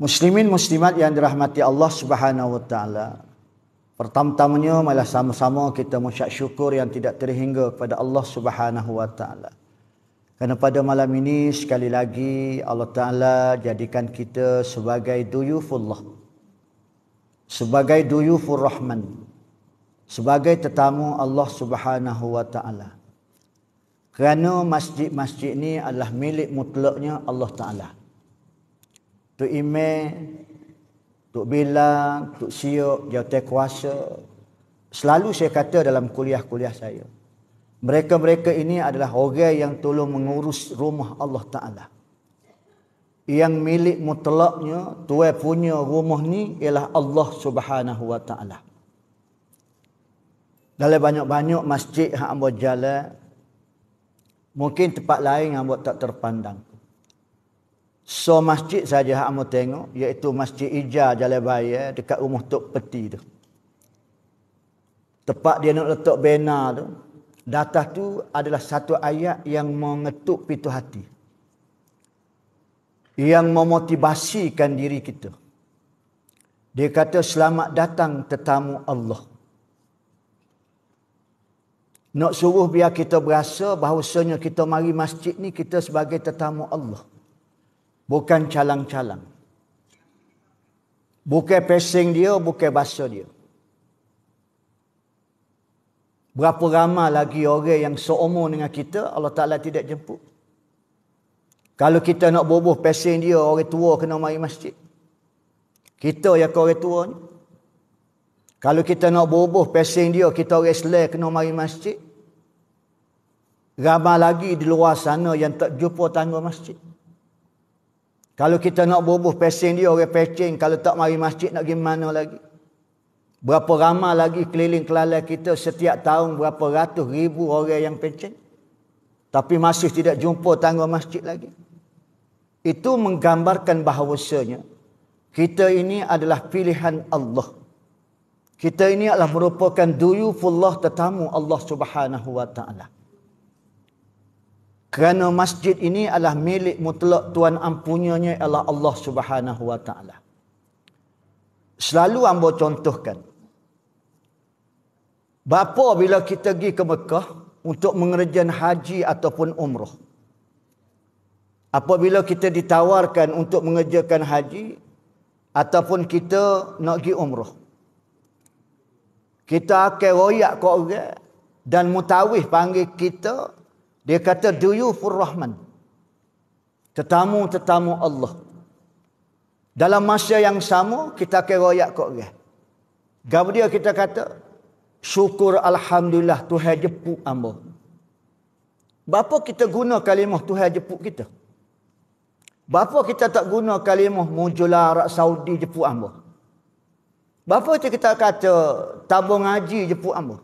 Muslimin muslimat yang dirahmati Allah Subhanahu wa taala. Pertama-tamanya malah sama-sama kita mengucap syukur yang tidak terhingga kepada Allah Subhanahu wa taala. Karena pada malam ini sekali lagi Allah taala jadikan kita sebagai duyufullah. Sebagai duyufur rahman. Sebagai tetamu Allah Subhanahu wa taala. Kerana masjid-masjid ini adalah milik mutlaknya Allah taala tuk ime, tuk bilang, tuk siok, jawatan kuasa. Selalu saya kata dalam kuliah-kuliah saya. Mereka-mereka ini adalah orang yang tolong mengurus rumah Allah Ta'ala. Yang milik mutlaknya, tuwe punya rumah ni ialah Allah Subhanahu Wa Ta'ala. Dalam banyak-banyak masjid yang ambil jalan, mungkin tempat lain yang ambil tak terpandang. So masjid saja hak mu tengok iaitu Masjid Ijar Jalan Baya dekat rumah Tok Peti tu. Tempat dia nak letak banner tu. Datah tu adalah satu ayat yang mengetuk pintu hati. Yang memotivasikan diri kita. Dia kata selamat datang tetamu Allah. Nak suruh biar kita berasa bahawasanya kita mari masjid ni kita sebagai tetamu Allah. Bukan calang-calang. Bukan pesing dia, bukan bahasa dia. Berapa ramah lagi orang yang seumur dengan kita, Allah Ta'ala tidak jemput. Kalau kita nak bubuh pesing dia, orang tua kena mari masjid. Kita yang orang tua ni. Kalau kita nak bubuh pesing dia, kita orang Islam kena mari masjid. Ramah lagi di luar sana yang tak jumpa tangga masjid. Kalau kita nak bubuh pesing dia orang pecing. Kalau tak mari masjid nak pergi mana lagi. Berapa ramai lagi keliling kelala kita setiap tahun berapa ratus ribu orang yang pecing. Tapi masih tidak jumpa tangga masjid lagi. Itu menggambarkan bahawasanya. Kita ini adalah pilihan Allah. Kita ini adalah merupakan duyufullah tetamu Allah subhanahu wa ta'ala. Kerana masjid ini adalah milik mutlak Tuhan ampunyanya adalah Allah Subhanahu Wa Taala. Selalu ambo contohkan. Bapa bila kita pergi ke Mekah untuk mengerjakan haji ataupun umrah. Apabila kita ditawarkan untuk mengerjakan haji ataupun kita nak pergi umrah. Kita akan royak ke orang dan mutawif panggil kita dia kata duyufur rahman. Tetamu-tetamu Allah. Dalam masa yang sama kita akan royak kok dia. Gapo dia kita kata syukur alhamdulillah Tuhan jepuk ambo. Bapa kita guna kalimah Tuhan jepuk kita. Bapa kita tak guna kalimah mujulah Arab Saudi jepuk ambo. Bapa kita, kita kata tabung haji jepuk ambo.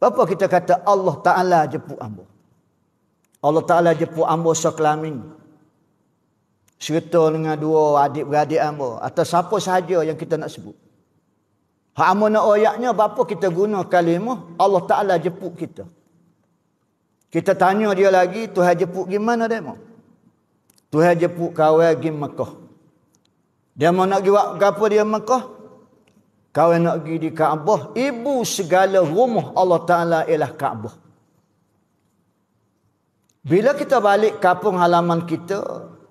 Bapa kita kata Allah Taala jepuk ambo. Allah Ta'ala jepuk ambo soklamin. Serta dengan dua adik-beradik ambo. Atau siapa sahaja yang kita nak sebut. Hak ambo nak oyaknya, bapa kita guna kalimah, Allah Ta'ala jepuk kita. Kita tanya dia lagi, Tuhan jepuk gimana dia mo? Tuhan jepuk kawai gim Mekah. Dia mau nak buat apa dia Mekah? Kawai nak pergi di Kaabah. Ibu segala rumah Allah Ta'ala ialah Kaabah. Bila kita balik kampung halaman kita,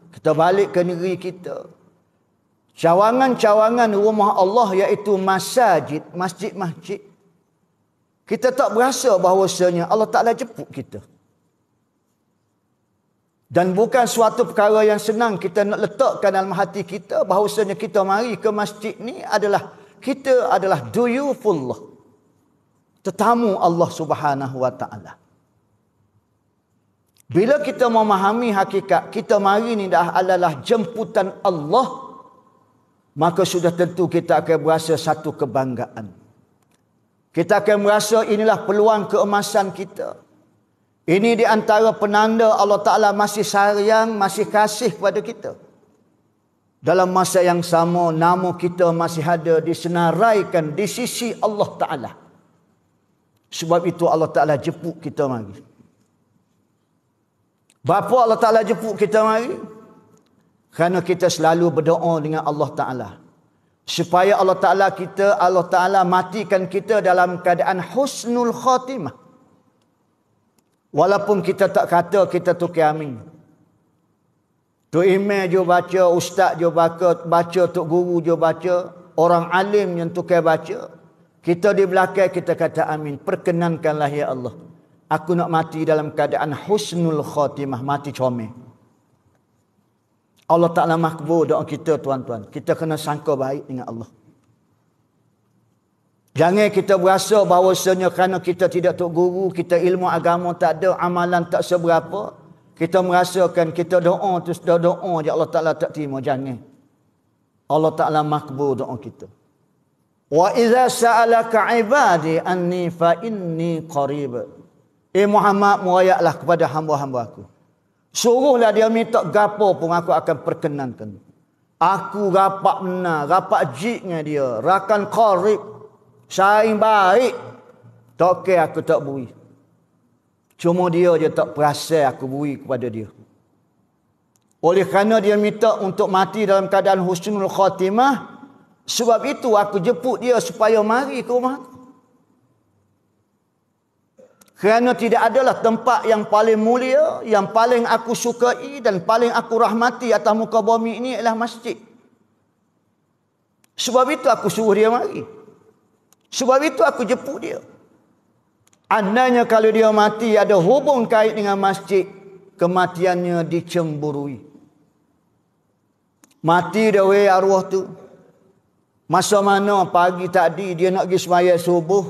kita balik ke negeri kita. Cawangan-cawangan rumah Allah iaitu masjid, masjid-masjid. Kita tak berasa bahawasanya Allah Ta'ala jemput kita. Dan bukan suatu perkara yang senang kita nak letakkan dalam hati kita bahawasanya kita mari ke masjid ni adalah kita adalah duyufullah. Tetamu Allah Subhanahu Wa Ta'ala. Bila kita memahami hakikat, kita mari ni dah adalah jemputan Allah. Maka sudah tentu kita akan berasa satu kebanggaan. Kita akan merasa inilah peluang keemasan kita. Ini di antara penanda Allah Ta'ala masih sayang, masih kasih kepada kita. Dalam masa yang sama, nama kita masih ada disenaraikan di sisi Allah Ta'ala. Sebab itu Allah Ta'ala jemput kita mari. Bapa Allah Ta'ala jemput kita mari? Kerana kita selalu berdoa dengan Allah Ta'ala. Supaya Allah Ta'ala kita, Allah Ta'ala matikan kita dalam keadaan husnul khatimah. Walaupun kita tak kata kita tu kiamin. Tu imej je baca, ustaz je baca, baca tu guru je baca. Orang alim yang tu baca. Kita di belakang kita kata amin. Perkenankanlah ya Allah aku nak mati dalam keadaan husnul khatimah mati comel Allah Ta'ala makbul doa kita tuan-tuan kita kena sangka baik dengan Allah Jangan kita berasa bahawasanya kerana kita tidak tok guru, kita ilmu agama tak ada, amalan tak seberapa. Kita merasakan kita doa tu sudah doa Ya Allah Ta'ala tak terima. Jangan. Allah Ta'ala makbul doa kita. Wa iza sa'alaka ibadi anni fa inni qariba. Eh Muhammad merayaklah kepada hamba-hamba aku. Suruhlah dia minta gapo pun aku akan perkenankan. Aku rapat mena, rapat jiknya dia. Rakan korib. Saing baik. Tak okay, aku tak beri. Cuma dia je tak perasa aku beri kepada dia. Oleh kerana dia minta untuk mati dalam keadaan husnul khatimah. Sebab itu aku jemput dia supaya mari ke rumah aku. Kerana tidak adalah tempat yang paling mulia, yang paling aku sukai dan paling aku rahmati atas muka bumi ini ialah masjid. Sebab itu aku suruh dia mari. Sebab itu aku jepuk dia. Andanya kalau dia mati ada hubung kait dengan masjid, kematiannya dicemburui. Mati dia wei arwah tu. Masa mana pagi tadi dia nak pergi semayal subuh,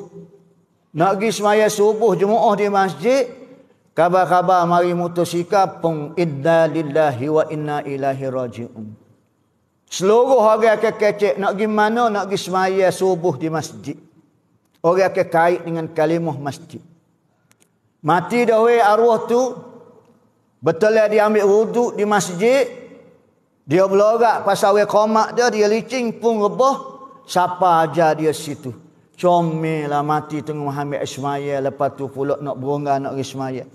nak pergi semaya subuh jemaah di masjid. Khabar-khabar mari mutusika pung idda lillahi wa inna ilahi raji'un. Seluruh orang akan kecek nak pergi mana nak pergi semaya subuh di masjid. Orang akan kait dengan kalimah masjid. Mati dah arwah tu. Betul lah dia ambil wuduk di masjid. Dia berlorak pasal weh komak dia. Dia licin pun reboh. Siapa aja dia situ. Comel lah mati tengah Muhammad Ismail. Lepas tu pulak nak berongga nak Ismail.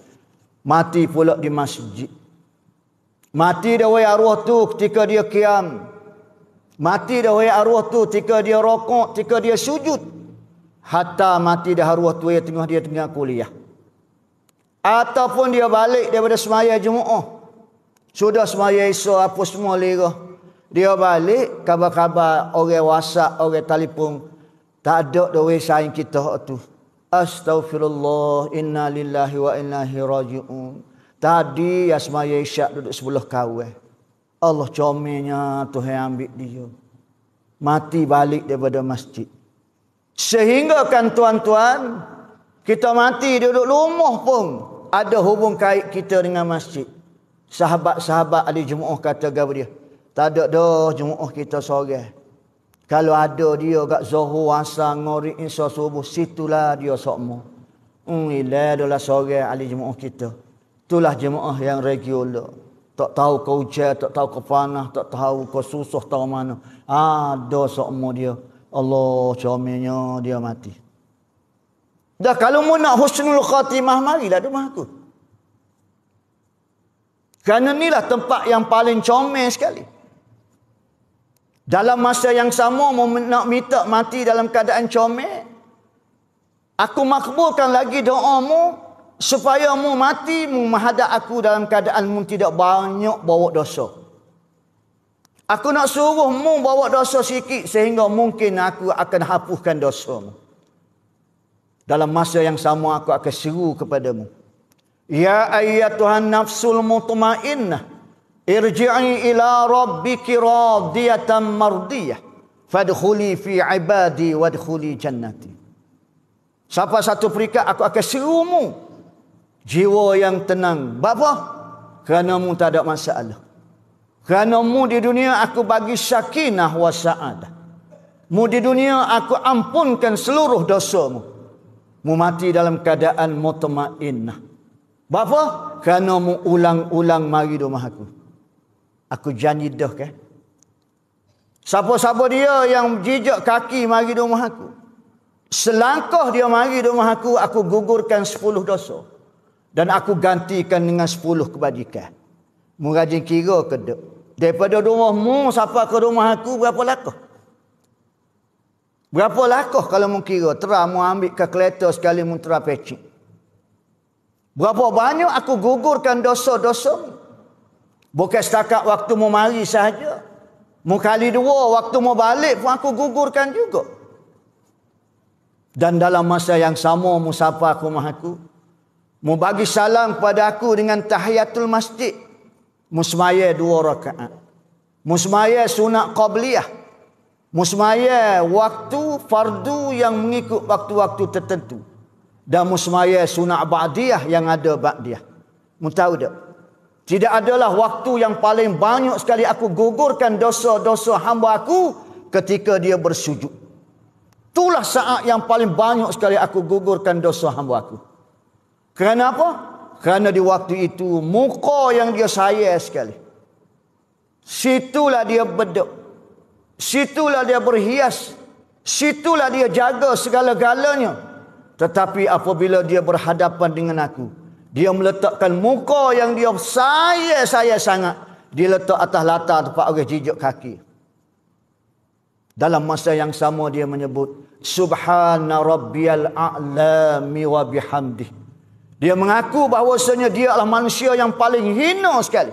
Mati pulak di masjid. Mati dia wai arwah tu ketika dia kiam. Mati dia wai arwah tu ketika dia rokok, ketika dia sujud. Hatta mati dia arwah tu ya tengah dia tengah kuliah. Ataupun dia balik daripada semaya oh Sudah semaya iso apa semua lirah. Dia balik, kabar-kabar orang whatsapp, orang telefon. Tak ada dewe saing kita tu. Astaghfirullah inna lillahi wa inna ilaihi rajiun. Tadi Asma Yesyak duduk sebelah kau eh. Allah comenya Tuhan ambil dia. Mati balik daripada masjid. Sehingga kan tuan-tuan, kita mati duduk rumah pun ada hubung kait kita dengan masjid. Sahabat-sahabat ada jemaah kata gabriel dia. Tak ada dah jemaah kita seorang. Kalau ada dia kat Zohor, Asa, Ngori, Isa, Subuh, situlah dia sokmo. Hmm, ila adalah sore ahli jemaah kita. Itulah jemaah yang regular. Tak tahu kau ujar, tak tahu kau panah, tak tahu kau susah tahu mana. Ada sokmo dia. Allah, comelnya dia mati. Dah kalau mu nak husnul khatimah, marilah rumah aku. Kerana inilah tempat yang paling comel sekali. Dalam masa yang sama mau nak minta mati dalam keadaan comel. Aku makbulkan lagi doamu supaya mu mati mu menghadap aku dalam keadaan mu tidak banyak bawa dosa. Aku nak suruh mu bawa dosa sikit sehingga mungkin aku akan hapuskan dosa mu. Dalam masa yang sama aku akan seru kepadamu. Ya ayat Tuhan nafsul mutmainnah irji'i ila rabbiki radiyatan mardiyah fadkhuli fi ibadi wadkhuli jannati siapa satu perikat aku akan serumu jiwa yang tenang bapa kerana mu tak ada masalah kerana mu di dunia aku bagi sakinah wa sa'adah mu di dunia aku ampunkan seluruh dosamu mu mati dalam keadaan mutmainnah bapa kerana mu ulang-ulang mari do mahaku Aku janji dah ke. Siapa-siapa dia yang jejak kaki mari di rumah aku. Selangkah dia mari di rumah aku, aku gugurkan sepuluh dosa. Dan aku gantikan dengan sepuluh kebajikan. Merajin kira ke dek. Daripada rumahmu, siapa ke rumah aku, berapa lakuh? Berapa lakuh kalau mu kira? Terah mu ambil kalkulator sekali mu terah pecik. Berapa banyak aku gugurkan dosa-dosa mu? -dosa? Bukan setakat waktu mau mari sahaja. Mau kali dua waktu mau balik pun aku gugurkan juga. Dan dalam masa yang sama mu sapa aku mahaku. Mau bagi salam kepada aku dengan tahiyatul masjid. Mu dua rakaat. Mu semaya sunat qabliyah. Mu waktu fardu yang mengikut waktu-waktu tertentu. Dan mu semaya sunat ba'diyah yang ada ba'diyah. Mu tahu tak? Tidak adalah waktu yang paling banyak sekali aku gugurkan dosa-dosa hamba aku ketika dia bersujud. Itulah saat yang paling banyak sekali aku gugurkan dosa hamba aku. Kerana apa? Kerana di waktu itu muka yang dia saya sekali. Situlah dia beduk, Situlah dia berhias. Situlah dia jaga segala-galanya. Tetapi apabila dia berhadapan dengan aku, dia meletakkan muka yang dia saya-saya sangat. Dia letak atas latar tempat orang jijuk kaki. Dalam masa yang sama dia menyebut. Subhana rabbiyal a'lami wa bihamdi. Dia mengaku bahawasanya dia adalah manusia yang paling hina sekali.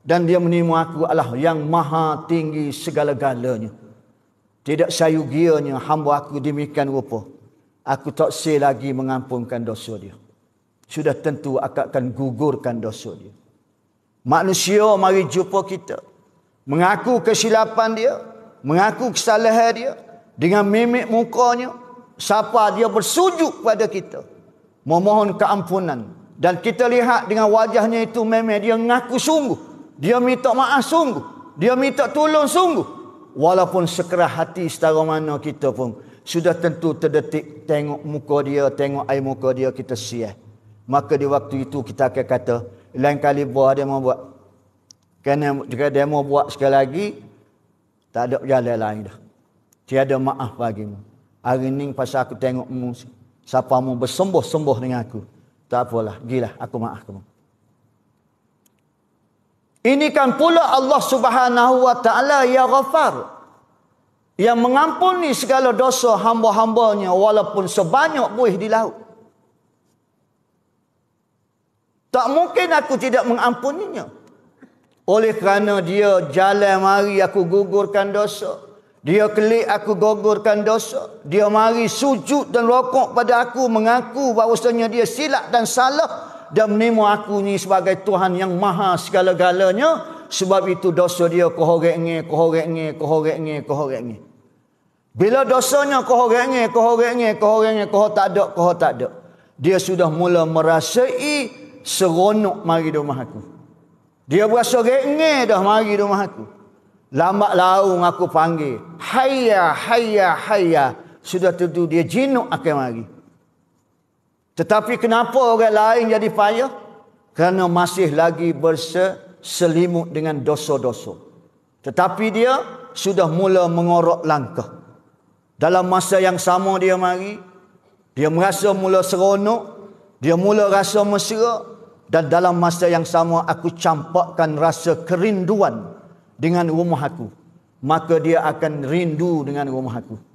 Dan dia menerima aku adalah yang maha tinggi segala-galanya. Tidak sayugianya hamba aku demikian rupa. Aku tak say lagi mengampunkan dosa dia sudah tentu akan gugurkan dosa dia. Manusia mari jumpa kita. Mengaku kesilapan dia. Mengaku kesalahan dia. Dengan mimik mukanya. sapa dia bersujuk pada kita. Memohon keampunan. Dan kita lihat dengan wajahnya itu memang dia mengaku sungguh. Dia minta maaf sungguh. Dia minta tolong sungguh. Walaupun sekerah hati setara mana kita pun. Sudah tentu terdetik tengok muka dia, tengok air muka dia kita siap maka di waktu itu kita akan kata lain kali buah dia mau buat kerana jika dia mau buat sekali lagi tak ada jalan lain dah tiada maaf bagimu hari ini pasal aku tengok mu siapa mu bersembuh-sembuh dengan aku tak apalah gila aku maaf kamu ini kan pula Allah Subhanahu wa taala ya ghafar yang mengampuni segala dosa hamba-hambanya walaupun sebanyak buih di laut Tak mungkin aku tidak mengampuninya. Oleh kerana dia jalan mari aku gugurkan dosa. Dia kelik aku gugurkan dosa. Dia mari sujud dan rokok pada aku mengaku bahawasanya dia silap dan salah. Dan menimu aku ni sebagai Tuhan yang maha segala-galanya. Sebab itu dosa dia kohorek-nge, kohorek-nge, kohorek-nge, kohorek-nge. Bila dosanya kohorek-nge, kohorek-nge, kohorek-nge, kohor tak ada, kohor tak ada. Dia sudah mula merasai seronok mari di rumah aku. Dia berasa rengeng dah mari di rumah aku. Lambat laung aku panggil. Hayya, hayya, hayya. Sudah tentu dia jinuk akan mari. Tetapi kenapa orang lain jadi payah? Kerana masih lagi berselimut dengan dosa-dosa. Tetapi dia sudah mula mengorok langkah. Dalam masa yang sama dia mari, dia merasa mula seronok, dia mula rasa mesra, dan dalam masa yang sama aku campakkan rasa kerinduan dengan rumah aku maka dia akan rindu dengan rumah aku